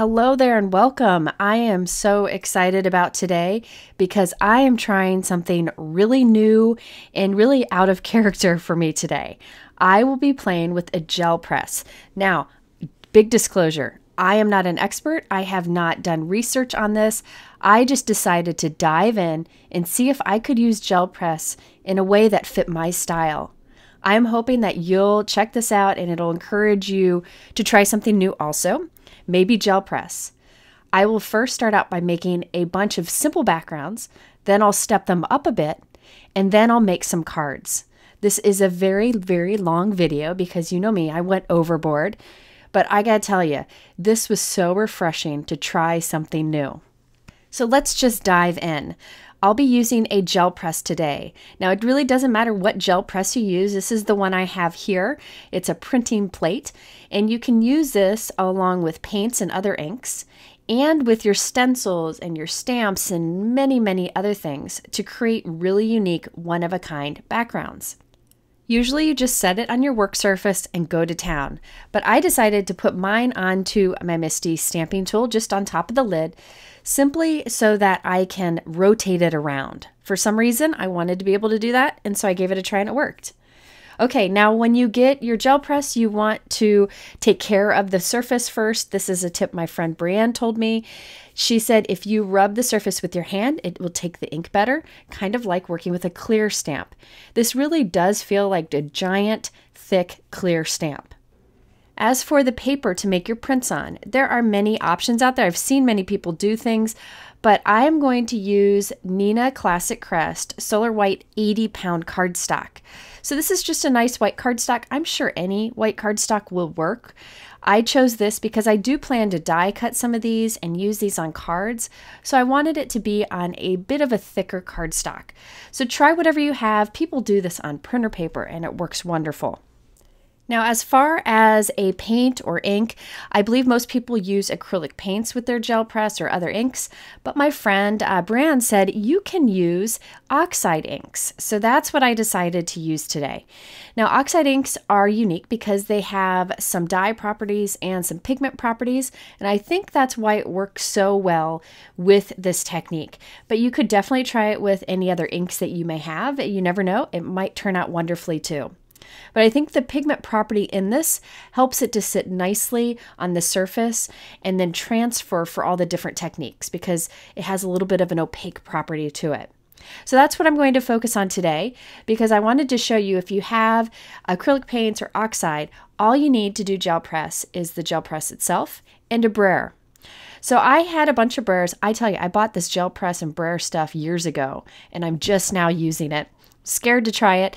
Hello there and welcome. I am so excited about today because I am trying something really new and really out of character for me today. I will be playing with a gel press. Now, big disclosure I am not an expert. I have not done research on this. I just decided to dive in and see if I could use gel press in a way that fit my style. I'm hoping that you'll check this out and it'll encourage you to try something new also maybe gel press. I will first start out by making a bunch of simple backgrounds, then I'll step them up a bit, and then I'll make some cards. This is a very, very long video because you know me, I went overboard. But I gotta tell you, this was so refreshing to try something new. So let's just dive in. I'll be using a gel press today. Now it really doesn't matter what gel press you use. This is the one I have here. It's a printing plate and you can use this along with paints and other inks and with your stencils and your stamps and many, many other things to create really unique one-of-a-kind backgrounds. Usually you just set it on your work surface and go to town, but I decided to put mine onto my Misty stamping tool just on top of the lid simply so that I can rotate it around. For some reason, I wanted to be able to do that, and so I gave it a try and it worked. Okay, now when you get your gel press, you want to take care of the surface first. This is a tip my friend Brienne told me. She said if you rub the surface with your hand, it will take the ink better, kind of like working with a clear stamp. This really does feel like a giant, thick, clear stamp. As for the paper to make your prints on, there are many options out there. I've seen many people do things, but I am going to use Nina Classic Crest Solar White 80 pound cardstock. So this is just a nice white cardstock. I'm sure any white cardstock will work. I chose this because I do plan to die cut some of these and use these on cards, so I wanted it to be on a bit of a thicker cardstock. So try whatever you have. People do this on printer paper and it works wonderful. Now, as far as a paint or ink, I believe most people use acrylic paints with their gel press or other inks, but my friend uh, Brand said you can use oxide inks. So that's what I decided to use today. Now, oxide inks are unique because they have some dye properties and some pigment properties, and I think that's why it works so well with this technique. But you could definitely try it with any other inks that you may have. You never know, it might turn out wonderfully too. But I think the pigment property in this helps it to sit nicely on the surface and then transfer for all the different techniques because it has a little bit of an opaque property to it. So that's what I'm going to focus on today because I wanted to show you if you have acrylic paints or oxide, all you need to do gel press is the gel press itself and a brayer. So I had a bunch of brayers. I tell you, I bought this gel press and brayer stuff years ago, and I'm just now using it scared to try it.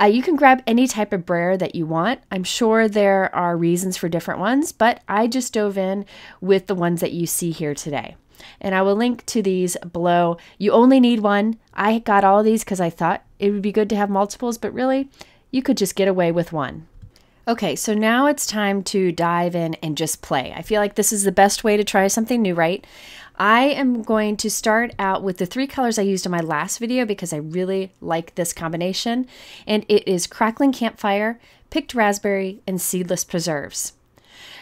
Uh, you can grab any type of brayer that you want. I'm sure there are reasons for different ones, but I just dove in with the ones that you see here today. And I will link to these below. You only need one. I got all these because I thought it would be good to have multiples, but really, you could just get away with one. Okay, so now it's time to dive in and just play. I feel like this is the best way to try something new, right? I am going to start out with the three colors I used in my last video because I really like this combination, and it is Crackling Campfire, Picked Raspberry, and Seedless Preserves.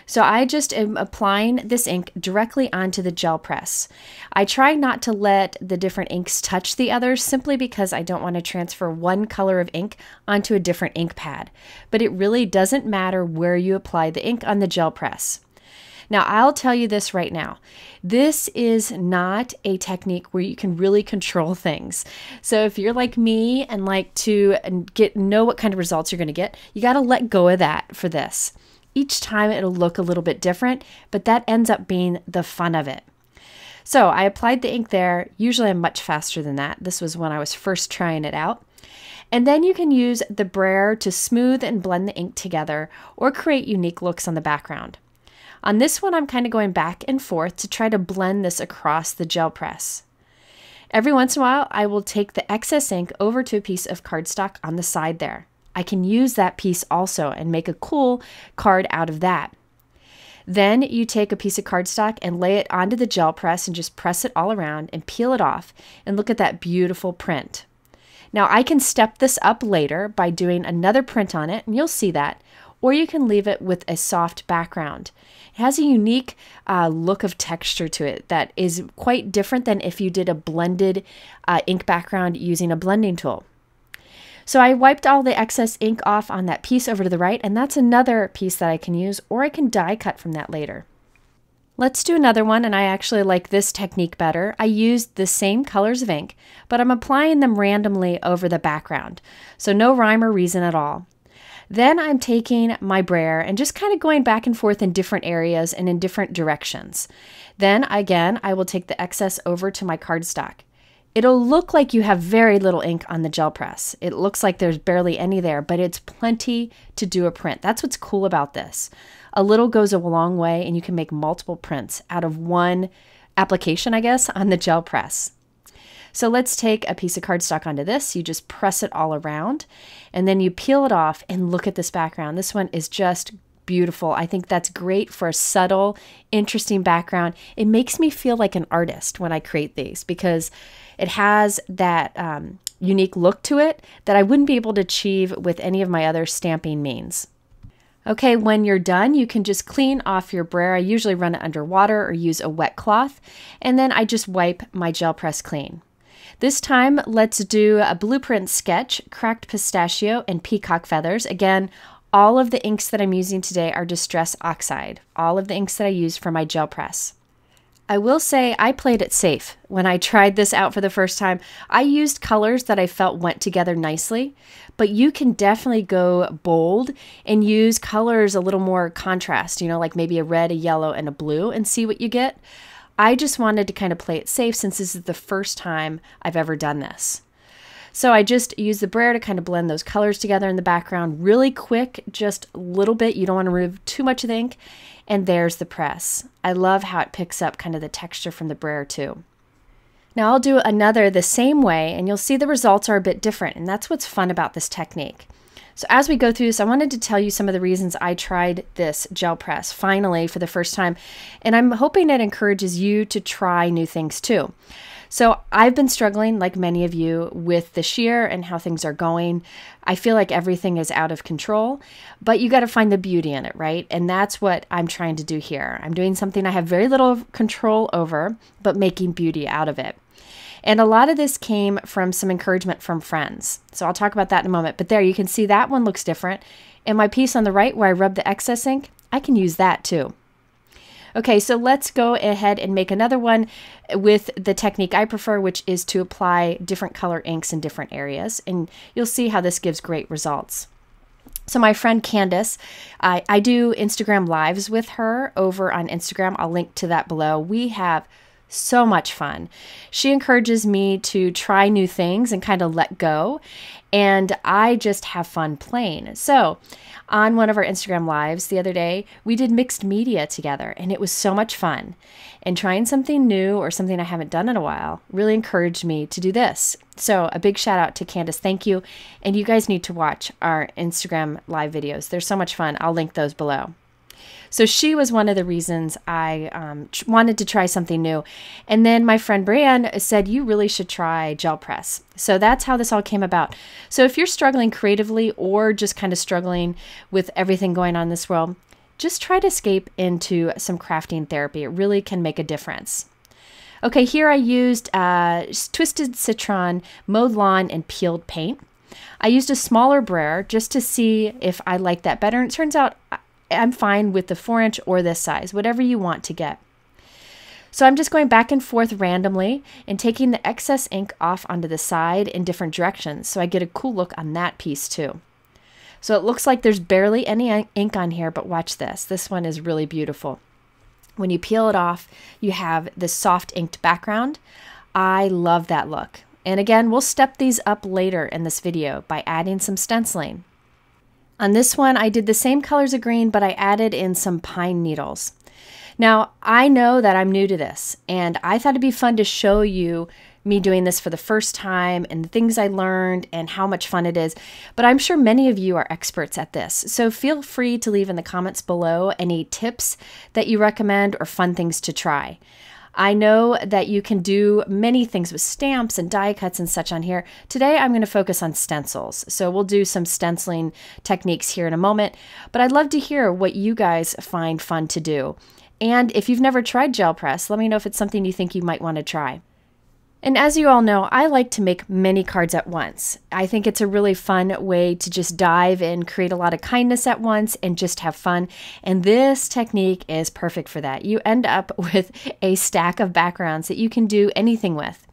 So I just am applying this ink directly onto the gel press. I try not to let the different inks touch the others simply because I don't want to transfer one color of ink onto a different ink pad. But it really doesn't matter where you apply the ink on the gel press. Now, I'll tell you this right now this is not a technique where you can really control things. So, if you're like me and like to get know what kind of results you're going to get, you got to let go of that for this. Each time it'll look a little bit different, but that ends up being the fun of it. So, I applied the ink there. Usually, I'm much faster than that. This was when I was first trying it out. And then you can use the brayer to smooth and blend the ink together or create unique looks on the background. On this one, I'm kind of going back and forth to try to blend this across the gel press. Every once in a while, I will take the excess ink over to a piece of cardstock on the side there. I can use that piece also and make a cool card out of that. Then you take a piece of cardstock and lay it onto the gel press and just press it all around and peel it off and look at that beautiful print. Now I can step this up later by doing another print on it and you'll see that, or you can leave it with a soft background. It has a unique uh, look of texture to it that is quite different than if you did a blended uh, ink background using a blending tool. So I wiped all the excess ink off on that piece over to the right, and that's another piece that I can use, or I can die cut from that later. Let's do another one, and I actually like this technique better. I used the same colors of ink, but I'm applying them randomly over the background, so no rhyme or reason at all. Then I'm taking my brayer and just kind of going back and forth in different areas and in different directions. Then again, I will take the excess over to my cardstock. It'll look like you have very little ink on the gel press. It looks like there's barely any there, but it's plenty to do a print. That's what's cool about this. A little goes a long way, and you can make multiple prints out of one application, I guess, on the gel press. So let's take a piece of cardstock onto this. You just press it all around and then you peel it off and look at this background. This one is just beautiful. I think that's great for a subtle, interesting background. It makes me feel like an artist when I create these because it has that um, unique look to it that I wouldn't be able to achieve with any of my other stamping means. Okay, when you're done, you can just clean off your brayer. I usually run it under water or use a wet cloth, and then I just wipe my gel press clean. This time, let's do a blueprint sketch, cracked pistachio, and peacock feathers. Again, all of the inks that I'm using today are Distress Oxide, all of the inks that I use for my gel press. I will say I played it safe when I tried this out for the first time. I used colors that I felt went together nicely, but you can definitely go bold and use colors a little more contrast, you know, like maybe a red, a yellow, and a blue, and see what you get. I just wanted to kind of play it safe since this is the first time I've ever done this. So I just use the brayer to kind of blend those colors together in the background really quick, just a little bit. You don't want to remove too much of the ink. And there's the press. I love how it picks up kind of the texture from the brayer too. Now I'll do another the same way and you'll see the results are a bit different and that's what's fun about this technique. So as we go through this, I wanted to tell you some of the reasons I tried this gel press finally for the first time. And I'm hoping it encourages you to try new things too. So I've been struggling, like many of you, with this year and how things are going. I feel like everything is out of control, but you got to find the beauty in it, right? And that's what I'm trying to do here. I'm doing something I have very little control over, but making beauty out of it. And a lot of this came from some encouragement from friends. So I'll talk about that in a moment. But there, you can see that one looks different. And my piece on the right where I rubbed the excess ink, I can use that too. Okay, so let's go ahead and make another one with the technique I prefer, which is to apply different color inks in different areas. And you'll see how this gives great results. So my friend Candace, I, I do Instagram lives with her over on Instagram. I'll link to that below. We have so much fun. She encourages me to try new things and kind of let go. And I just have fun playing. So, on one of our Instagram lives the other day, we did mixed media together, and it was so much fun. And trying something new or something I haven't done in a while really encouraged me to do this. So, a big shout out to Candace. Thank you. And you guys need to watch our Instagram live videos, they're so much fun. I'll link those below. So she was one of the reasons I um, ch- wanted to try something new. And then my friend Brianne said, You really should try gel press. So that's how this all came about. So if you're struggling creatively or just kind of struggling with everything going on in this world, just try to escape into some crafting therapy. It really can make a difference. Okay, here I used uh, twisted citron, mowed lawn, and peeled paint. I used a smaller brayer just to see if I liked that better, and it turns out uh, I'm fine with the 4 inch or this size, whatever you want to get. So I'm just going back and forth randomly and taking the excess ink off onto the side in different directions so I get a cool look on that piece too. So it looks like there's barely any ink on here, but watch this. This one is really beautiful. When you peel it off, you have this soft inked background. I love that look. And again, we'll step these up later in this video by adding some stenciling. On this one, I did the same colors of green, but I added in some pine needles. Now, I know that I'm new to this, and I thought it'd be fun to show you me doing this for the first time and the things I learned and how much fun it is. But I'm sure many of you are experts at this. So feel free to leave in the comments below any tips that you recommend or fun things to try. I know that you can do many things with stamps and die cuts and such on here. Today I'm going to focus on stencils. So we'll do some stenciling techniques here in a moment, but I'd love to hear what you guys find fun to do. And if you've never tried gel press, let me know if it's something you think you might want to try. And as you all know, I like to make many cards at once. I think it's a really fun way to just dive and create a lot of kindness at once and just have fun. And this technique is perfect for that. You end up with a stack of backgrounds that you can do anything with.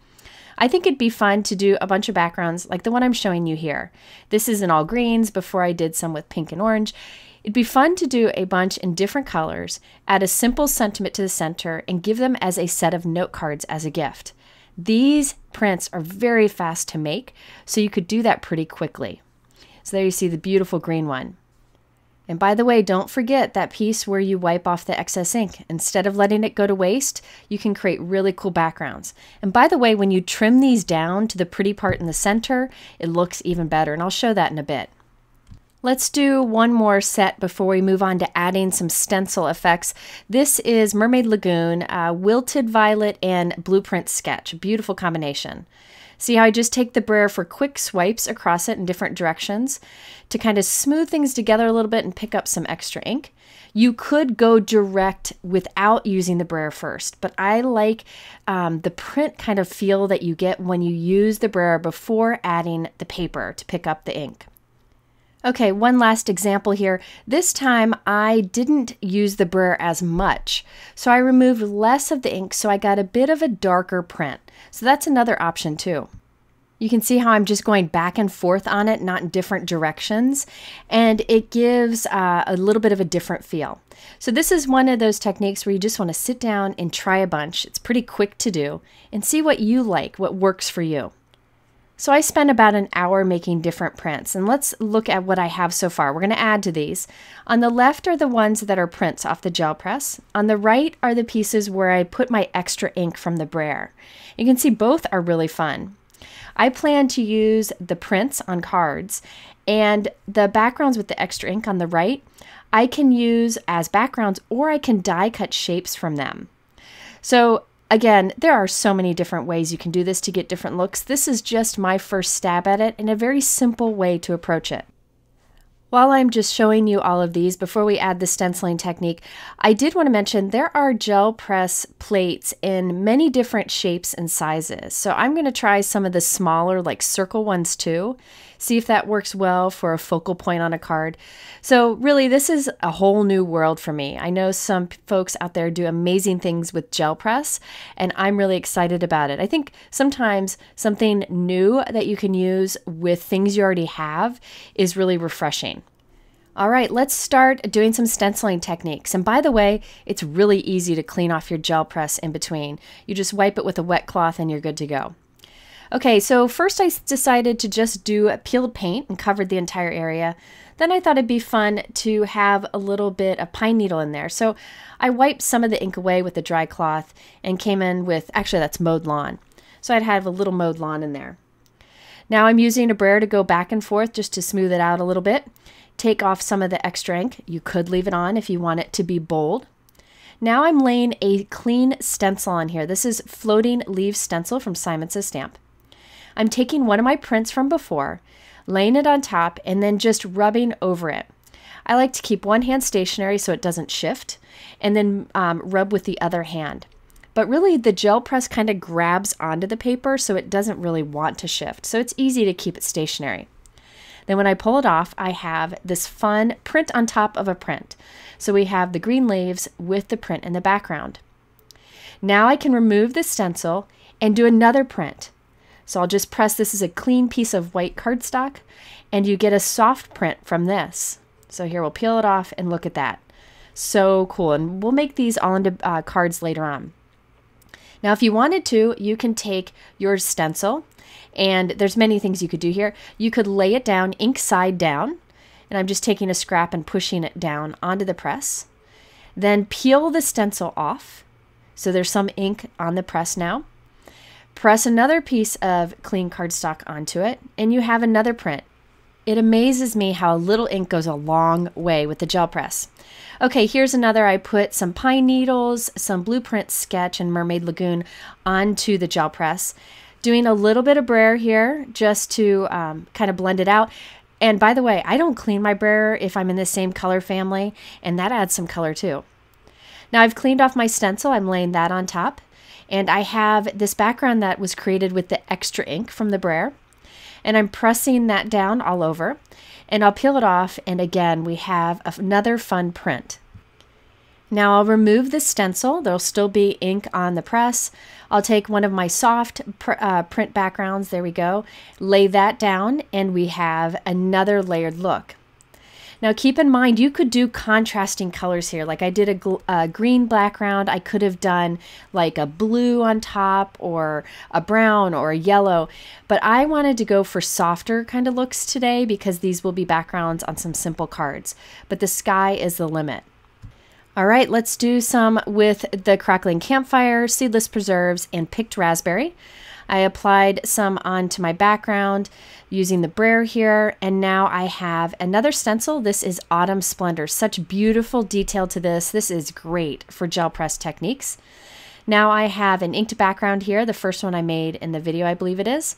I think it'd be fun to do a bunch of backgrounds like the one I'm showing you here. This is in all greens before I did some with pink and orange. It'd be fun to do a bunch in different colors, add a simple sentiment to the center, and give them as a set of note cards as a gift. These prints are very fast to make, so you could do that pretty quickly. So there you see the beautiful green one. And by the way, don't forget that piece where you wipe off the excess ink. Instead of letting it go to waste, you can create really cool backgrounds. And by the way, when you trim these down to the pretty part in the center, it looks even better. And I'll show that in a bit. Let's do one more set before we move on to adding some stencil effects. This is Mermaid Lagoon, uh, Wilted Violet, and Blueprint Sketch. Beautiful combination. See how I just take the brayer for quick swipes across it in different directions to kind of smooth things together a little bit and pick up some extra ink. You could go direct without using the brayer first, but I like um, the print kind of feel that you get when you use the brayer before adding the paper to pick up the ink. Okay, one last example here. This time I didn't use the brayer as much, so I removed less of the ink so I got a bit of a darker print. So that's another option too. You can see how I'm just going back and forth on it, not in different directions, and it gives uh, a little bit of a different feel. So this is one of those techniques where you just want to sit down and try a bunch. It's pretty quick to do and see what you like, what works for you. So I spent about an hour making different prints and let's look at what I have so far. We're going to add to these. On the left are the ones that are prints off the gel press. On the right are the pieces where I put my extra ink from the brayer. You can see both are really fun. I plan to use the prints on cards and the backgrounds with the extra ink on the right I can use as backgrounds or I can die cut shapes from them. So Again, there are so many different ways you can do this to get different looks. This is just my first stab at it and a very simple way to approach it. While I'm just showing you all of these, before we add the stenciling technique, I did want to mention there are gel press plates in many different shapes and sizes. So I'm going to try some of the smaller, like circle ones too, see if that works well for a focal point on a card. So really, this is a whole new world for me. I know some folks out there do amazing things with gel press, and I'm really excited about it. I think sometimes something new that you can use with things you already have is really refreshing. All right, let's start doing some stenciling techniques. And by the way, it's really easy to clean off your gel press in between. You just wipe it with a wet cloth and you're good to go. Okay, so first I decided to just do a peeled paint and covered the entire area. Then I thought it'd be fun to have a little bit of pine needle in there. So I wiped some of the ink away with a dry cloth and came in with, actually that's mowed lawn. So I'd have a little mowed lawn in there. Now I'm using a brayer to go back and forth just to smooth it out a little bit take off some of the extra ink. You could leave it on if you want it to be bold. Now I'm laying a clean stencil on here. This is Floating Leaf Stencil from Simon Says Stamp. I'm taking one of my prints from before, laying it on top, and then just rubbing over it. I like to keep one hand stationary so it doesn't shift, and then um, rub with the other hand. But really, the gel press kind of grabs onto the paper so it doesn't really want to shift, so it's easy to keep it stationary. Then when I pull it off, I have this fun print on top of a print. So we have the green leaves with the print in the background. Now I can remove the stencil and do another print. So I'll just press, this is a clean piece of white cardstock, and you get a soft print from this. So here we'll peel it off and look at that. So cool, and we'll make these all into uh, cards later on. Now if you wanted to, you can take your stencil and there's many things you could do here. You could lay it down ink side down, and I'm just taking a scrap and pushing it down onto the press. Then peel the stencil off. So there's some ink on the press now. Press another piece of clean cardstock onto it, and you have another print. It amazes me how little ink goes a long way with the gel press. Okay, here's another. I put some pine needles, some blueprint sketch, and mermaid lagoon onto the gel press doing a little bit of brayer here just to um, kind of blend it out. And by the way, I don't clean my brayer if I'm in the same color family, and that adds some color too. Now I've cleaned off my stencil, I'm laying that on top. And I have this background that was created with the extra ink from the brayer. And I'm pressing that down all over. And I'll peel it off, and again, we have another fun print. Now I'll remove the stencil. There'll still be ink on the press. I'll take one of my soft pr uh, print backgrounds, there we go, lay that down, and we have another layered look. Now keep in mind, you could do contrasting colors here. Like I did a, a green background, I could have done like a blue on top or a brown or a yellow, but I wanted to go for softer kind of looks today because these will be backgrounds on some simple cards. But the sky is the limit. All right, let's do some with the crackling campfire, seedless preserves, and picked raspberry. I applied some onto my background using the brayer here, and now I have another stencil. This is Autumn Splendor. Such beautiful detail to this. This is great for gel press techniques. Now I have an inked background here, the first one I made in the video, I believe it is.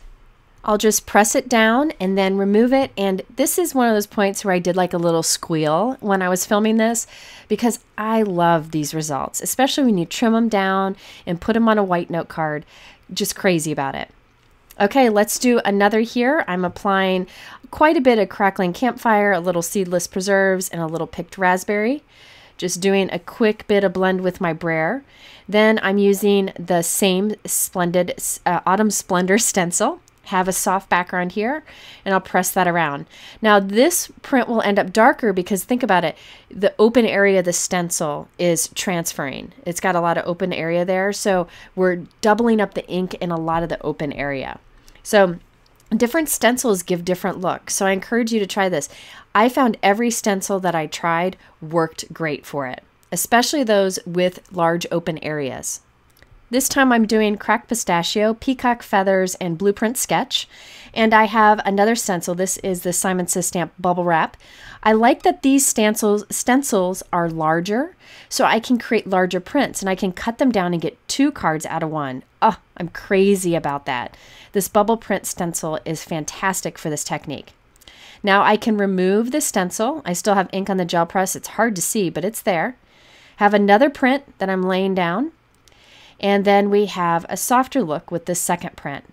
I'll just press it down and then remove it. And this is one of those points where I did like a little squeal when I was filming this because I love these results, especially when you trim them down and put them on a white note card. Just crazy about it. Okay, let's do another here. I'm applying quite a bit of crackling campfire, a little seedless preserves, and a little picked raspberry. Just doing a quick bit of blend with my brayer. Then I'm using the same Splendid uh, Autumn Splendor stencil have a soft background here and I'll press that around. Now this print will end up darker because think about it, the open area of the stencil is transferring. It's got a lot of open area there. So we're doubling up the ink in a lot of the open area. So different stencils give different looks. So I encourage you to try this. I found every stencil that I tried worked great for it, especially those with large open areas. This time I'm doing cracked pistachio, peacock feathers, and blueprint sketch. And I have another stencil. This is the Simon Says Stamp bubble wrap. I like that these stencils, stencils are larger, so I can create larger prints and I can cut them down and get two cards out of one. Oh, I'm crazy about that. This bubble print stencil is fantastic for this technique. Now I can remove the stencil. I still have ink on the gel press. It's hard to see, but it's there. Have another print that I'm laying down. And then we have a softer look with this second print.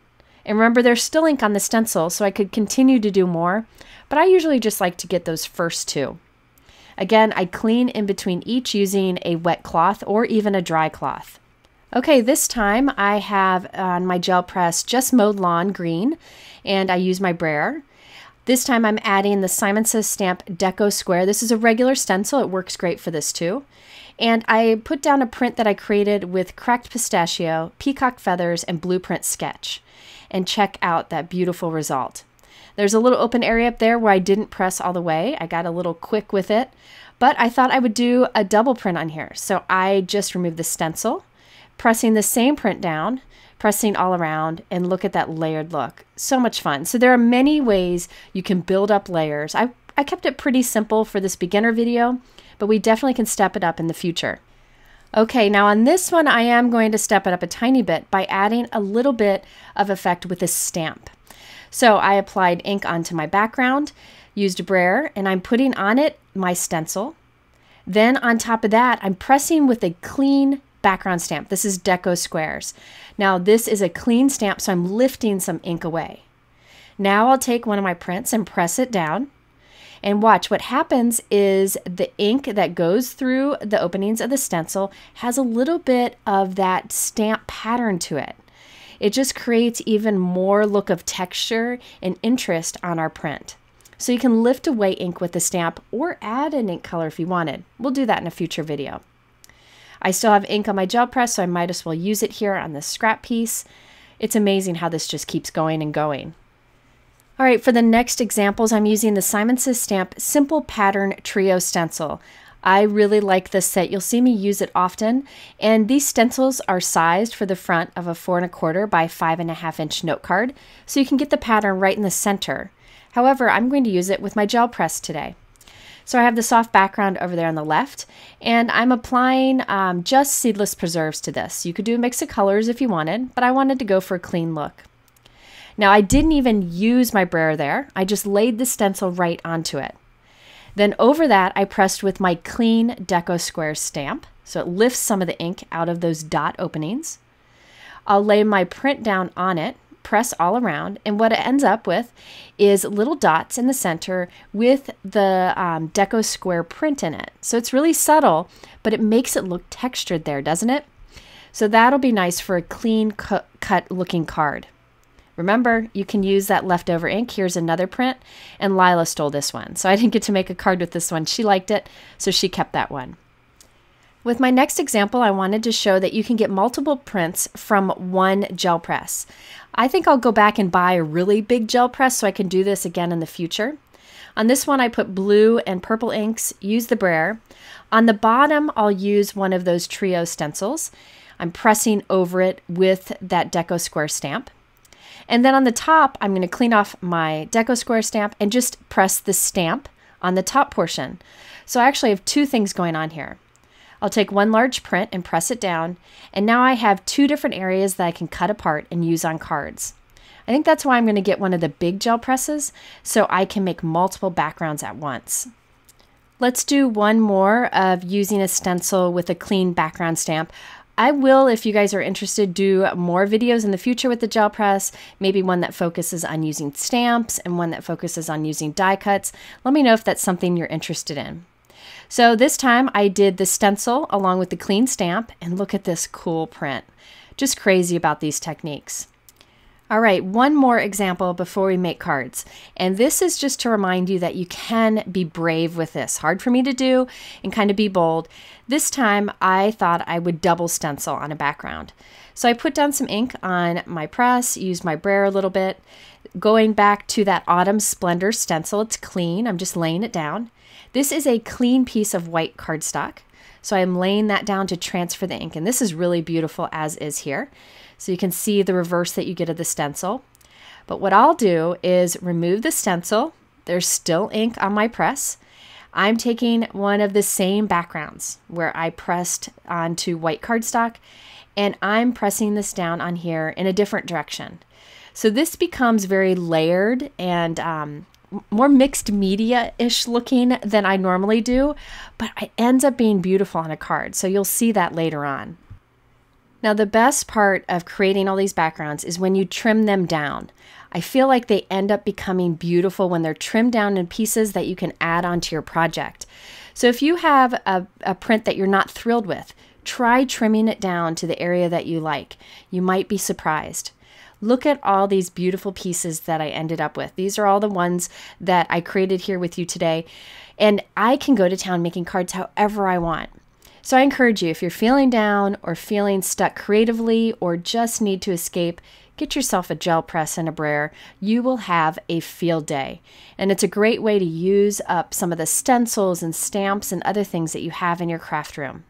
And remember, there's still ink on the stencil, so I could continue to do more, but I usually just like to get those first two. Again, I clean in between each using a wet cloth or even a dry cloth. Okay, this time I have on my gel press just mowed lawn green, and I use my brayer. This time I'm adding the Simon Says Stamp Deco Square. This is a regular stencil. It works great for this too. And I put down a print that I created with cracked pistachio, peacock feathers, and blueprint sketch. And check out that beautiful result. There's a little open area up there where I didn't press all the way. I got a little quick with it, but I thought I would do a double print on here. So I just removed the stencil, pressing the same print down, pressing all around and look at that layered look. So much fun. So there are many ways you can build up layers. I, I kept it pretty simple for this beginner video, but we definitely can step it up in the future. Okay, now on this one, I am going to step it up a tiny bit by adding a little bit of effect with a stamp. So I applied ink onto my background, used a brayer, and I'm putting on it my stencil. Then on top of that, I'm pressing with a clean background stamp. This is Deco Squares. Now this is a clean stamp, so I'm lifting some ink away. Now I'll take one of my prints and press it down. And watch what happens is the ink that goes through the openings of the stencil has a little bit of that stamp pattern to it. It just creates even more look of texture and interest on our print. So you can lift away ink with the stamp or add an ink color if you wanted. We'll do that in a future video. I still have ink on my gel press, so I might as well use it here on this scrap piece. It's amazing how this just keeps going and going. All right, for the next examples, I'm using the Simon Says Stamp Simple Pattern Trio Stencil. I really like this set. You'll see me use it often. And these stencils are sized for the front of a four and a quarter by five and a half inch note card, so you can get the pattern right in the center. However, I'm going to use it with my gel press today. So I have the soft background over there on the left, and I'm applying um, just seedless preserves to this. You could do a mix of colors if you wanted, but I wanted to go for a clean look. Now, I didn't even use my brayer there. I just laid the stencil right onto it. Then over that, I pressed with my clean Deco Square stamp. So it lifts some of the ink out of those dot openings. I'll lay my print down on it, press all around, and what it ends up with is little dots in the center with the um, Deco Square print in it. So it's really subtle, but it makes it look textured there, doesn't it? So that'll be nice for a clean cu cut looking card. Remember, you can use that leftover ink. Here's another print, and Lila stole this one. So I didn't get to make a card with this one. She liked it, so she kept that one. With my next example, I wanted to show that you can get multiple prints from one gel press. I think I'll go back and buy a really big gel press so I can do this again in the future. On this one, I put blue and purple inks, use the brayer. On the bottom, I'll use one of those trio stencils. I'm pressing over it with that deco square stamp. And then on the top, I'm going to clean off my deco square stamp and just press the stamp on the top portion. So I actually have two things going on here. I'll take one large print and press it down, and now I have two different areas that I can cut apart and use on cards. I think that's why I'm going to get one of the big gel presses so I can make multiple backgrounds at once. Let's do one more of using a stencil with a clean background stamp. I will, if you guys are interested, do more videos in the future with the gel press, maybe one that focuses on using stamps and one that focuses on using die cuts. Let me know if that's something you're interested in. So this time I did the stencil along with the clean stamp and look at this cool print. Just crazy about these techniques. All right, one more example before we make cards. And this is just to remind you that you can be brave with this. Hard for me to do and kind of be bold. This time I thought I would double stencil on a background. So I put down some ink on my press, used my brayer a little bit. Going back to that Autumn Splendor stencil, it's clean. I'm just laying it down. This is a clean piece of white cardstock. So I'm laying that down to transfer the ink. And this is really beautiful as is here. So you can see the reverse that you get of the stencil. But what I'll do is remove the stencil. There's still ink on my press. I'm taking one of the same backgrounds where I pressed onto white cardstock and I'm pressing this down on here in a different direction. So this becomes very layered and um, more mixed media-ish looking than I normally do, but it ends up being beautiful on a card. So you'll see that later on. Now, the best part of creating all these backgrounds is when you trim them down. I feel like they end up becoming beautiful when they're trimmed down in pieces that you can add onto your project. So if you have a, a print that you're not thrilled with, try trimming it down to the area that you like. You might be surprised. Look at all these beautiful pieces that I ended up with. These are all the ones that I created here with you today. And I can go to town making cards however I want. So I encourage you, if you're feeling down or feeling stuck creatively or just need to escape, get yourself a gel press and a brayer. You will have a field day. And it's a great way to use up some of the stencils and stamps and other things that you have in your craft room.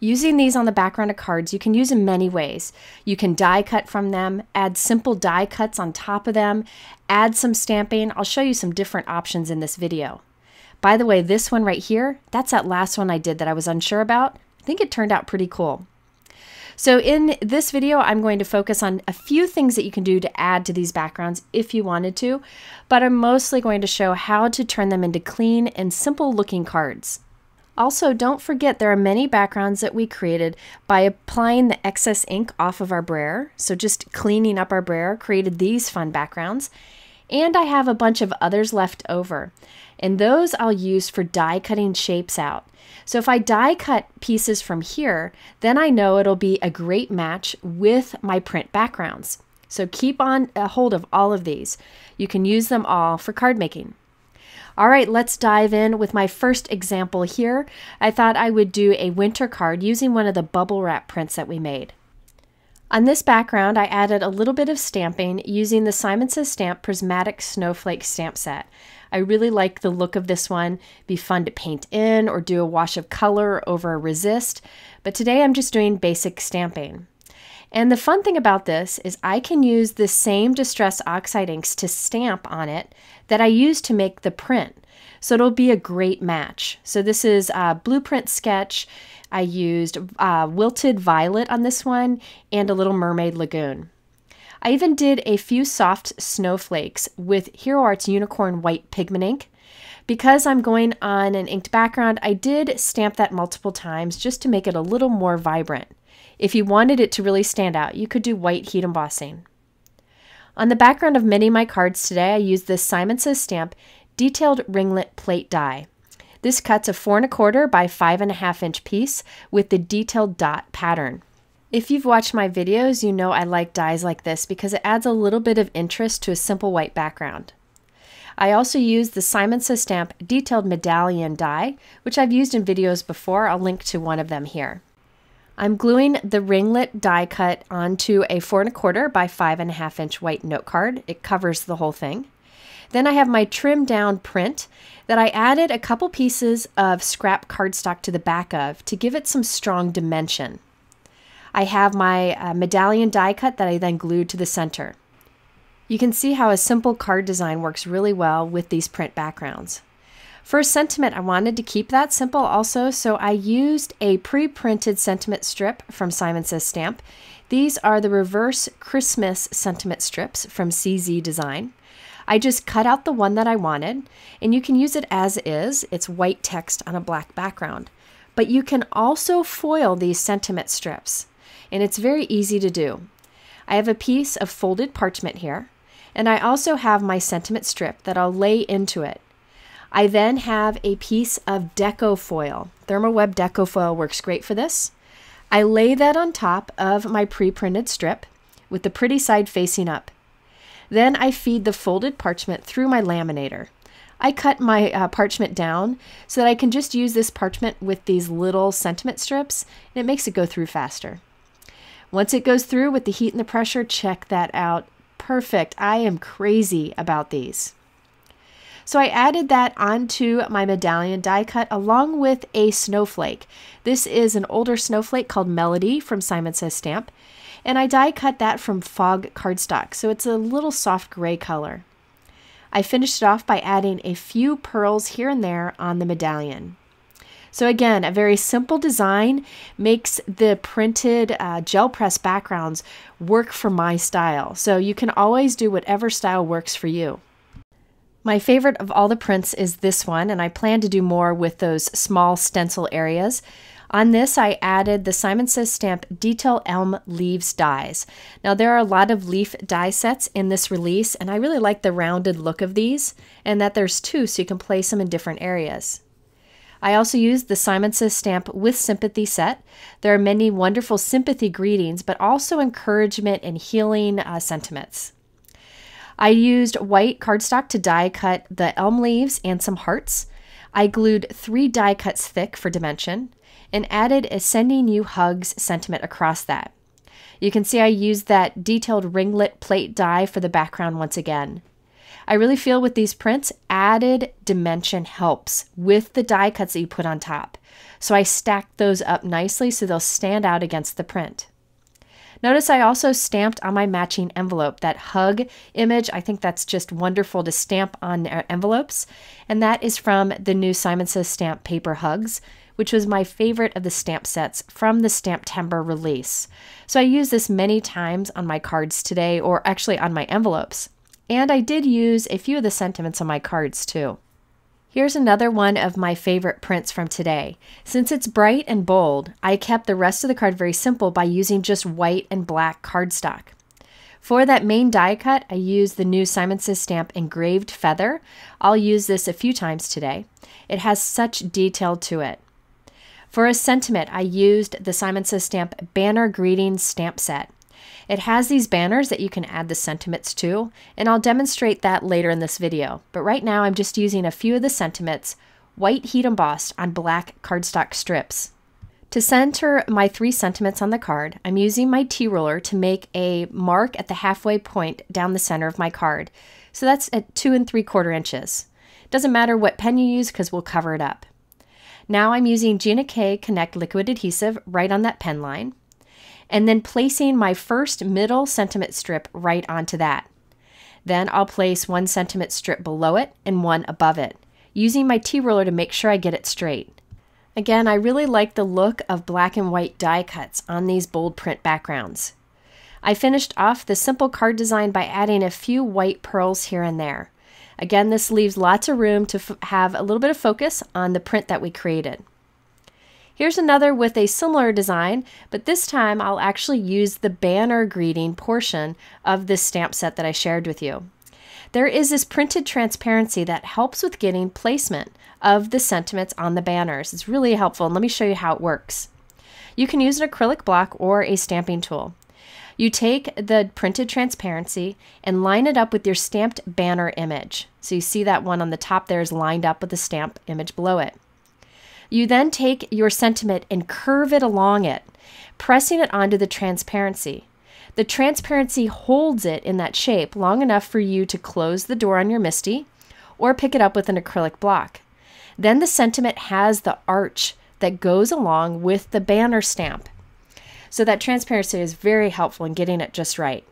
Using these on the background of cards, you can use in many ways. You can die cut from them, add simple die cuts on top of them, add some stamping. I'll show you some different options in this video. By the way, this one right here, that's that last one I did that I was unsure about. I think it turned out pretty cool. So in this video, I'm going to focus on a few things that you can do to add to these backgrounds if you wanted to, but I'm mostly going to show how to turn them into clean and simple looking cards. Also, don't forget there are many backgrounds that we created by applying the excess ink off of our brayer. So just cleaning up our brayer created these fun backgrounds. And I have a bunch of others left over. And those I'll use for die cutting shapes out. So if I die cut pieces from here, then I know it'll be a great match with my print backgrounds. So keep on a uh, hold of all of these. You can use them all for card making. All right, let's dive in with my first example here. I thought I would do a winter card using one of the bubble wrap prints that we made. On this background, I added a little bit of stamping using the Simon Says Stamp Prismatic Snowflake stamp set. I really like the look of this one. Be fun to paint in or do a wash of color over a resist, but today I'm just doing basic stamping. And the fun thing about this is I can use the same Distress Oxide inks to stamp on it that I used to make the print. So it'll be a great match. So this is a blueprint sketch I used uh, Wilted Violet on this one and a Little Mermaid Lagoon. I even did a few soft snowflakes with Hero Arts Unicorn White Pigment Ink. Because I'm going on an inked background, I did stamp that multiple times just to make it a little more vibrant. If you wanted it to really stand out, you could do white heat embossing. On the background of many of my cards today, I used this Simon Says stamp detailed ringlet plate die. This cuts a four and a quarter by five and a half inch piece with the detailed dot pattern. If you've watched my videos, you know I like dies like this because it adds a little bit of interest to a simple white background. I also use the Simon Says Stamp Detailed Medallion die, which I've used in videos before. I'll link to one of them here. I'm gluing the ringlet die cut onto a four and a quarter by five and a half inch white note card. It covers the whole thing. Then I have my trimmed down print that I added a couple pieces of scrap cardstock to the back of to give it some strong dimension. I have my uh, medallion die cut that I then glued to the center. You can see how a simple card design works really well with these print backgrounds. For sentiment, I wanted to keep that simple also, so I used a pre-printed sentiment strip from Simon Says Stamp. These are the reverse Christmas sentiment strips from CZ Design. I just cut out the one that I wanted, and you can use it as is. It's white text on a black background. But you can also foil these sentiment strips, and it's very easy to do. I have a piece of folded parchment here, and I also have my sentiment strip that I'll lay into it. I then have a piece of deco foil. ThermoWeb deco foil works great for this. I lay that on top of my pre-printed strip with the pretty side facing up. Then I feed the folded parchment through my laminator. I cut my uh, parchment down so that I can just use this parchment with these little sentiment strips and it makes it go through faster. Once it goes through with the heat and the pressure, check that out. Perfect. I am crazy about these. So I added that onto my medallion die cut along with a snowflake. This is an older snowflake called Melody from Simon Says Stamp and I die cut that from fog cardstock, so it's a little soft gray color. I finished it off by adding a few pearls here and there on the medallion. So again, a very simple design makes the printed uh, gel press backgrounds work for my style. So you can always do whatever style works for you. My favorite of all the prints is this one, and I plan to do more with those small stencil areas. On this, I added the Simon Says Stamp Detail Elm Leaves dies. Now, there are a lot of leaf die sets in this release, and I really like the rounded look of these, and that there's two so you can place them in different areas. I also used the Simon Says stamp with sympathy set. There are many wonderful sympathy greetings, but also encouragement and healing uh, sentiments. I used white cardstock to die cut the elm leaves and some hearts. I glued three die cuts thick for dimension and added a sending you hugs sentiment across that. You can see I used that detailed ringlet plate die for the background once again. I really feel with these prints, added dimension helps with the die cuts that you put on top. So I stacked those up nicely so they'll stand out against the print. Notice I also stamped on my matching envelope, that hug image. I think that's just wonderful to stamp on envelopes. And that is from the new Simon Says Stamp Paper Hugs, which was my favorite of the stamp sets from the Stamp Timber release. So I use this many times on my cards today, or actually on my envelopes. And I did use a few of the sentiments on my cards too. Here's another one of my favorite prints from today. Since it's bright and bold, I kept the rest of the card very simple by using just white and black cardstock. For that main die cut, I used the new Simon Says Stamp engraved feather. I'll use this a few times today. It has such detail to it. For a sentiment, I used the Simon Says Stamp Banner Greetings stamp set. It has these banners that you can add the sentiments to, and I'll demonstrate that later in this video. But right now I'm just using a few of the sentiments, white heat embossed on black cardstock strips. To center my three sentiments on the card, I'm using my T-roller to make a mark at the halfway point down the center of my card. So that's at two and three quarter inches. Doesn't matter what pen you use because we'll cover it up. Now I'm using Gina K Connect Liquid Adhesive right on that pen line and then placing my first middle sentiment strip right onto that. Then I'll place one sentiment strip below it and one above it, using my T-roller to make sure I get it straight. Again, I really like the look of black and white die cuts on these bold print backgrounds. I finished off the simple card design by adding a few white pearls here and there. Again, this leaves lots of room to have a little bit of focus on the print that we created. Here's another with a similar design, but this time I'll actually use the banner greeting portion of this stamp set that I shared with you. There is this printed transparency that helps with getting placement of the sentiments on the banners. It's really helpful, and let me show you how it works. You can use an acrylic block or a stamping tool. You take the printed transparency and line it up with your stamped banner image. So you see that one on the top there is lined up with the stamp image below it. You then take your sentiment and curve it along it, pressing it onto the transparency. The transparency holds it in that shape long enough for you to close the door on your Misty or pick it up with an acrylic block. Then the sentiment has the arch that goes along with the banner stamp. So that transparency is very helpful in getting it just right.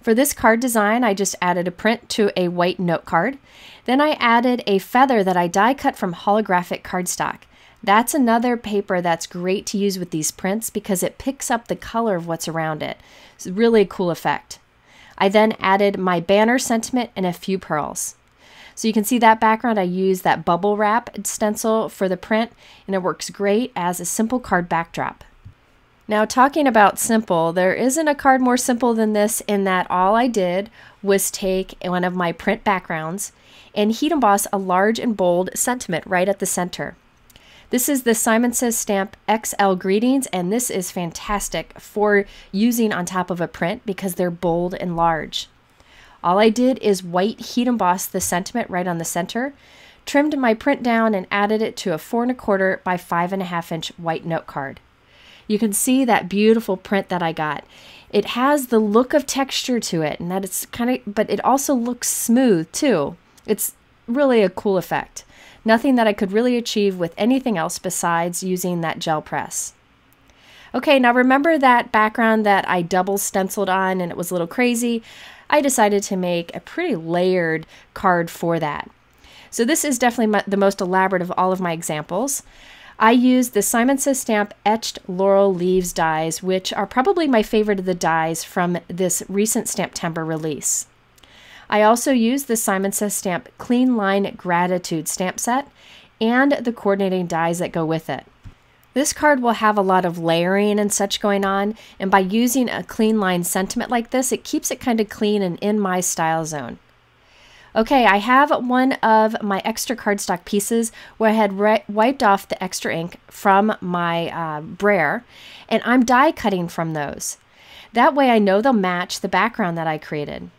For this card design, I just added a print to a white note card. Then I added a feather that I die cut from holographic cardstock. That's another paper that's great to use with these prints because it picks up the color of what's around it. It's really a cool effect. I then added my banner sentiment and a few pearls. So you can see that background, I used that bubble wrap stencil for the print and it works great as a simple card backdrop. Now, talking about simple, there isn't a card more simple than this in that all I did was take one of my print backgrounds and heat emboss a large and bold sentiment right at the center. This is the Simon Says Stamp XL Greetings, and this is fantastic for using on top of a print because they're bold and large. All I did is white heat emboss the sentiment right on the center, trimmed my print down, and added it to a four and a quarter by five and a half inch white note card you can see that beautiful print that I got. It has the look of texture to it and that it's kind of, but it also looks smooth too. It's really a cool effect. Nothing that I could really achieve with anything else besides using that gel press. Okay, now remember that background that I double stenciled on and it was a little crazy? I decided to make a pretty layered card for that. So this is definitely the most elaborate of all of my examples. I used the Simon Says Stamp Etched Laurel Leaves dies, which are probably my favorite of the dies from this recent Stamp Timber release. I also used the Simon Says Stamp Clean Line Gratitude stamp set and the coordinating dies that go with it. This card will have a lot of layering and such going on, and by using a clean line sentiment like this, it keeps it kind of clean and in my style zone. Okay, I have one of my extra cardstock pieces where I had wiped off the extra ink from my uh, brayer, and I'm die cutting from those. That way I know they'll match the background that I created.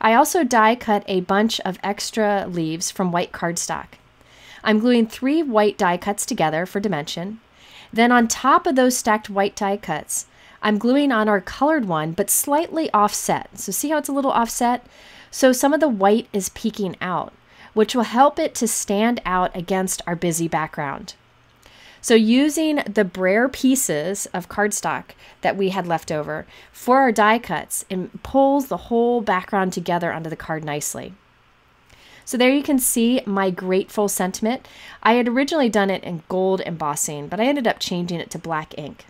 I also die cut a bunch of extra leaves from white cardstock. I'm gluing three white die cuts together for dimension. Then on top of those stacked white die cuts, I'm gluing on our colored one, but slightly offset. So see how it's a little offset? so some of the white is peeking out, which will help it to stand out against our busy background. So using the Brayer pieces of cardstock that we had left over for our die cuts, it pulls the whole background together onto the card nicely. So there you can see my grateful sentiment. I had originally done it in gold embossing, but I ended up changing it to black ink.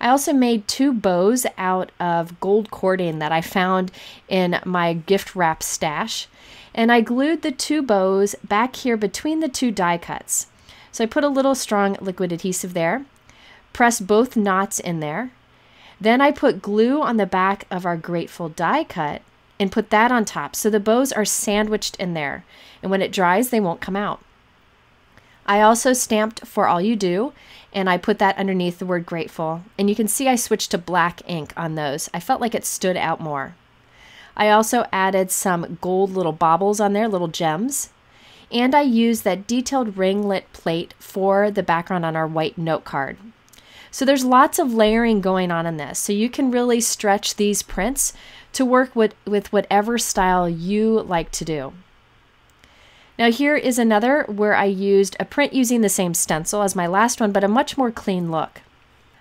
I also made two bows out of gold cording that I found in my gift wrap stash. And I glued the two bows back here between the two die cuts. So I put a little strong liquid adhesive there, press both knots in there. Then I put glue on the back of our grateful die cut and put that on top. So the bows are sandwiched in there. And when it dries, they won't come out. I also stamped for all you do and I put that underneath the word grateful. And you can see I switched to black ink on those. I felt like it stood out more. I also added some gold little baubles on there, little gems. And I used that detailed ringlet plate for the background on our white note card. So there's lots of layering going on in this. So you can really stretch these prints to work with, with whatever style you like to do. Now here is another where I used a print using the same stencil as my last one, but a much more clean look.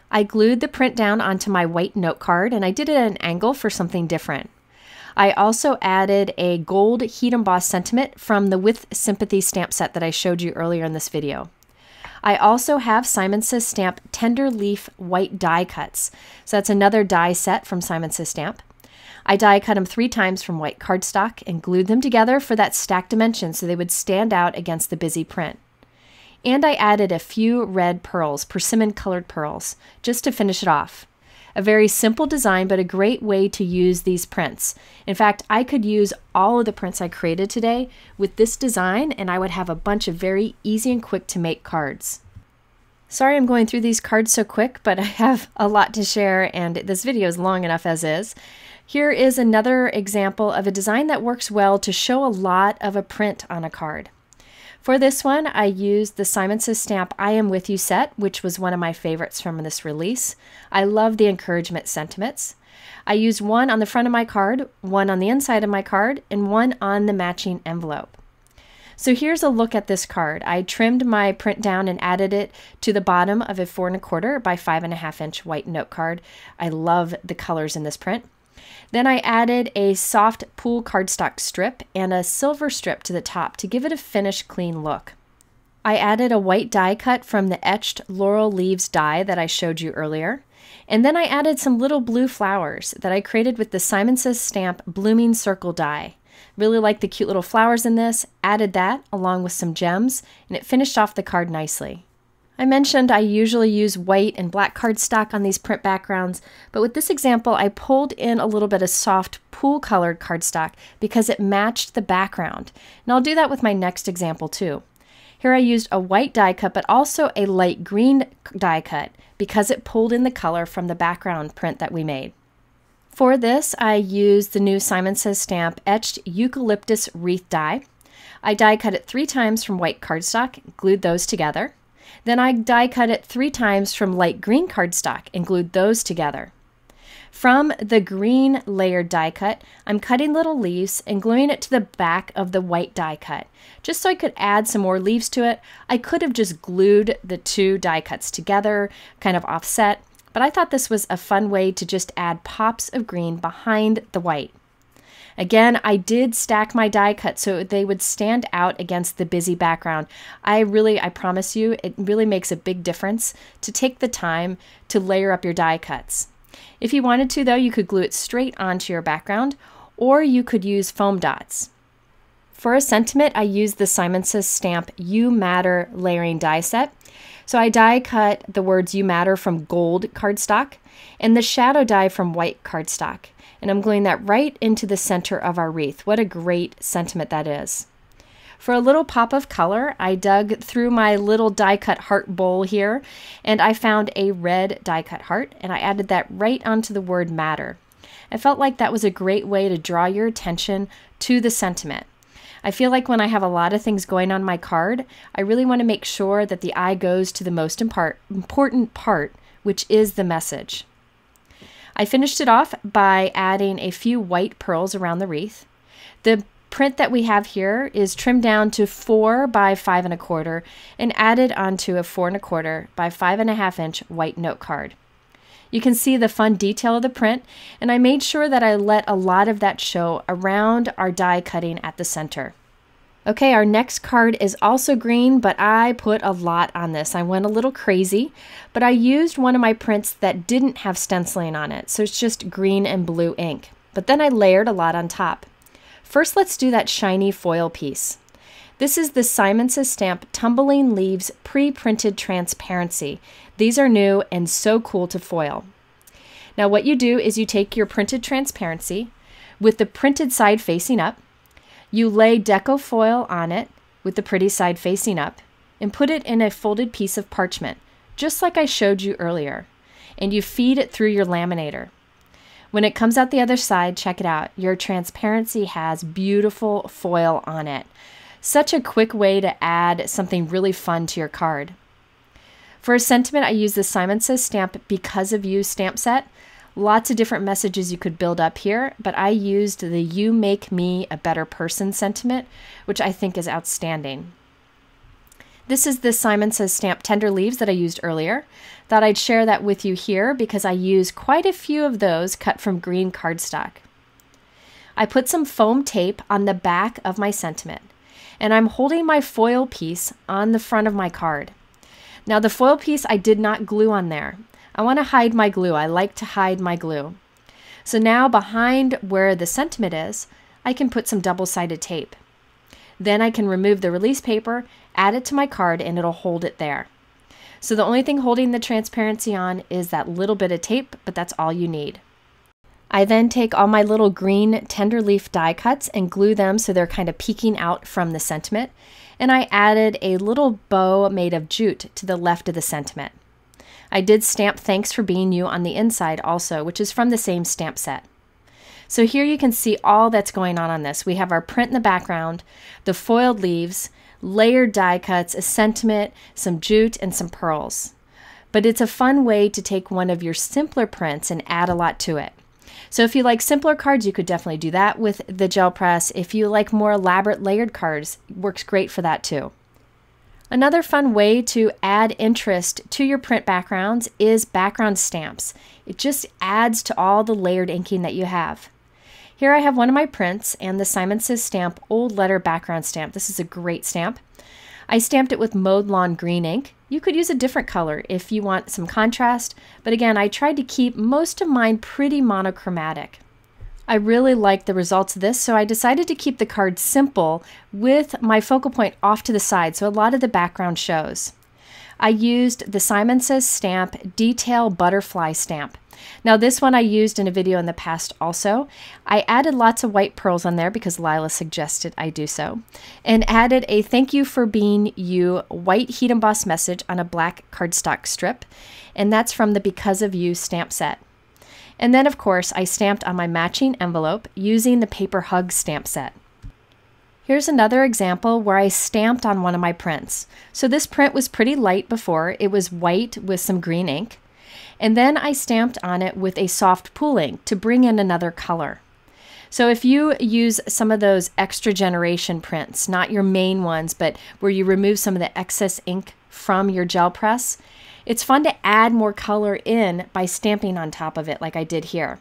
I glued the print down onto my white note card and I did it at an angle for something different. I also added a gold heat embossed sentiment from the With Sympathy stamp set that I showed you earlier in this video. I also have Simon Says Stamp Tender Leaf White Die Cuts. So that's another die set from Simon Says Stamp. I die cut them three times from white cardstock and glued them together for that stack dimension so they would stand out against the busy print. And I added a few red pearls, persimmon colored pearls, just to finish it off. A very simple design, but a great way to use these prints. In fact, I could use all of the prints I created today with this design, and I would have a bunch of very easy and quick to make cards. Sorry I'm going through these cards so quick, but I have a lot to share, and this video is long enough as is. Here is another example of a design that works well to show a lot of a print on a card. For this one, I used the Simon Says Stamp I Am With You set, which was one of my favorites from this release. I love the encouragement sentiments. I used one on the front of my card, one on the inside of my card, and one on the matching envelope. So here's a look at this card. I trimmed my print down and added it to the bottom of a four and a quarter by five and a half inch white note card. I love the colors in this print. Then I added a soft pool cardstock strip and a silver strip to the top to give it a finished clean look. I added a white die cut from the etched laurel leaves die that I showed you earlier. And then I added some little blue flowers that I created with the Simon Says Stamp Blooming Circle die. Really like the cute little flowers in this, added that along with some gems, and it finished off the card nicely. I mentioned I usually use white and black cardstock on these print backgrounds, but with this example I pulled in a little bit of soft pool colored cardstock because it matched the background. And I'll do that with my next example too. Here I used a white die cut, but also a light green die cut because it pulled in the color from the background print that we made. For this, I used the new Simon Says Stamp Etched Eucalyptus Wreath Die. I die cut it three times from white cardstock, glued those together. Then I die cut it three times from light green cardstock and glued those together. From the green layered die cut, I'm cutting little leaves and gluing it to the back of the white die cut. Just so I could add some more leaves to it, I could have just glued the two die cuts together, kind of offset, but I thought this was a fun way to just add pops of green behind the white. Again, I did stack my die cut so they would stand out against the busy background. I really, I promise you, it really makes a big difference to take the time to layer up your die cuts. If you wanted to though, you could glue it straight onto your background or you could use foam dots. For a sentiment, I used the Simon Says stamp You Matter layering die set. So I die cut the words You Matter from gold cardstock and the shadow die from white cardstock. And I'm gluing that right into the center of our wreath. What a great sentiment that is. For a little pop of color, I dug through my little die cut heart bowl here and I found a red die cut heart and I added that right onto the word matter. I felt like that was a great way to draw your attention to the sentiment. I feel like when I have a lot of things going on my card, I really want to make sure that the eye goes to the most important part, which is the message. I finished it off by adding a few white pearls around the wreath. The print that we have here is trimmed down to four by five and a quarter and added onto a four and a quarter by five and a half inch white note card. You can see the fun detail of the print, and I made sure that I let a lot of that show around our die cutting at the center. Okay, our next card is also green, but I put a lot on this. I went a little crazy, but I used one of my prints that didn't have stenciling on it, so it's just green and blue ink. But then I layered a lot on top. First, let's do that shiny foil piece. This is the Simon Says Stamp Tumbling Leaves Pre-Printed Transparency. These are new and so cool to foil. Now what you do is you take your printed transparency with the printed side facing up, you lay deco foil on it with the pretty side facing up and put it in a folded piece of parchment, just like I showed you earlier, and you feed it through your laminator. When it comes out the other side, check it out. Your transparency has beautiful foil on it. Such a quick way to add something really fun to your card. For a sentiment, I use the Simon Says stamp because of you stamp set. Lots of different messages you could build up here, but I used the you make me a better person sentiment, which I think is outstanding. This is the Simon Says stamp tender leaves that I used earlier. Thought I'd share that with you here because I use quite a few of those cut from green cardstock. I put some foam tape on the back of my sentiment, and I'm holding my foil piece on the front of my card. Now, the foil piece I did not glue on there. I want to hide my glue. I like to hide my glue. So now behind where the sentiment is, I can put some double-sided tape. Then I can remove the release paper, add it to my card, and it'll hold it there. So the only thing holding the transparency on is that little bit of tape, but that's all you need. I then take all my little green tender leaf die cuts and glue them so they're kind of peeking out from the sentiment. And I added a little bow made of jute to the left of the sentiment. I did stamp Thanks for Being You on the inside also, which is from the same stamp set. So here you can see all that's going on on this. We have our print in the background, the foiled leaves, layered die cuts, a sentiment, some jute, and some pearls. But it's a fun way to take one of your simpler prints and add a lot to it. So if you like simpler cards, you could definitely do that with the gel press. If you like more elaborate layered cards, works great for that too. Another fun way to add interest to your print backgrounds is background stamps. It just adds to all the layered inking that you have. Here I have one of my prints and the Simon Says stamp old letter background stamp. This is a great stamp. I stamped it with Mode Lawn Green ink. You could use a different color if you want some contrast, but again, I tried to keep most of mine pretty monochromatic. I really liked the results of this, so I decided to keep the card simple with my focal point off to the side, so a lot of the background shows. I used the Simon Says Stamp Detail Butterfly Stamp. Now this one I used in a video in the past also. I added lots of white pearls on there because Lila suggested I do so. And added a thank you for being you white heat emboss message on a black cardstock strip. And that's from the Because of You stamp set. And then, of course, I stamped on my matching envelope using the Paper Hug stamp set. Here's another example where I stamped on one of my prints. So this print was pretty light before. It was white with some green ink. And then I stamped on it with a soft pool ink to bring in another color. So if you use some of those extra generation prints, not your main ones, but where you remove some of the excess ink from your gel press, it's fun to add more color in by stamping on top of it like I did here.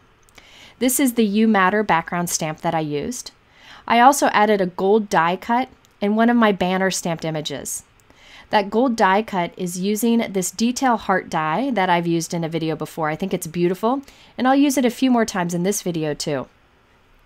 This is the You Matter background stamp that I used. I also added a gold die cut in one of my banner stamped images. That gold die cut is using this detail heart die that I've used in a video before. I think it's beautiful, and I'll use it a few more times in this video too.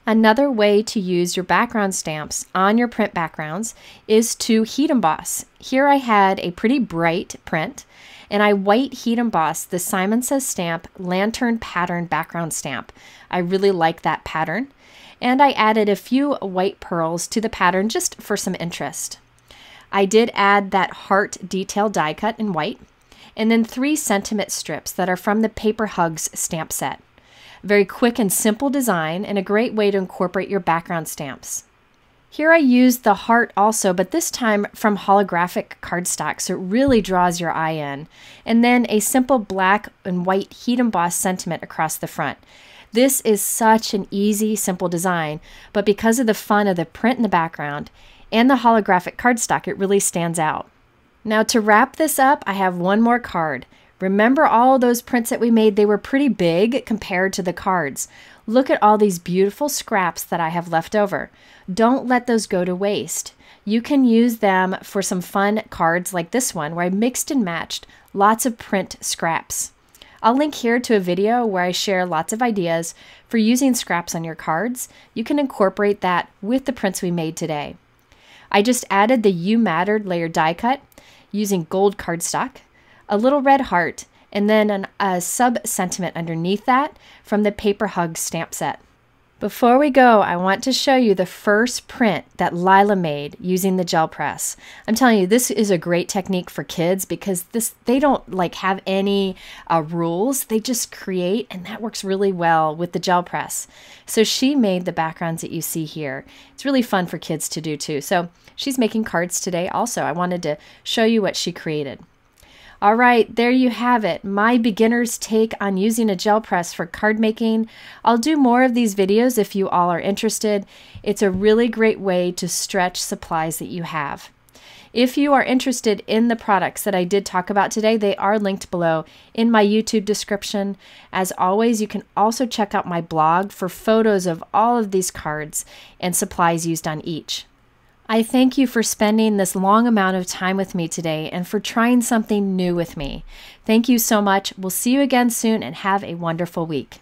Another way to use your background stamps on your print backgrounds is to heat emboss. Here I had a pretty bright print, and I white heat embossed the Simon Says Stamp Lantern Pattern background stamp. I really like that pattern. And I added a few white pearls to the pattern just for some interest. I did add that heart detail die cut in white, and then three sentiment strips that are from the Paper Hugs stamp set. Very quick and simple design, and a great way to incorporate your background stamps. Here I used the heart also, but this time from holographic cardstock, so it really draws your eye in. And then a simple black and white heat embossed sentiment across the front. This is such an easy, simple design, but because of the fun of the print in the background and the holographic cardstock, it really stands out. Now to wrap this up, I have one more card. Remember all those prints that we made, they were pretty big compared to the cards. Look at all these beautiful scraps that I have left over. Don't let those go to waste. You can use them for some fun cards like this one where I mixed and matched lots of print scraps. I'll link here to a video where I share lots of ideas for using scraps on your cards. You can incorporate that with the prints we made today. I just added the You Mattered layer die cut using gold cardstock, a little red heart, and then an, a sub sentiment underneath that from the Paper Hug stamp set. Before we go, I want to show you the first print that Lila made using the gel press. I'm telling you, this is a great technique for kids because this they don't like have any uh, rules. They just create, and that works really well with the gel press. So she made the backgrounds that you see here. It's really fun for kids to do too. So she's making cards today also. I wanted to show you what she created. All right, there you have it. My beginner's take on using a gel press for card making. I'll do more of these videos if you all are interested. It's a really great way to stretch supplies that you have. If you are interested in the products that I did talk about today, they are linked below in my YouTube description. As always, you can also check out my blog for photos of all of these cards and supplies used on each. I thank you for spending this long amount of time with me today and for trying something new with me. Thank you so much. We'll see you again soon and have a wonderful week.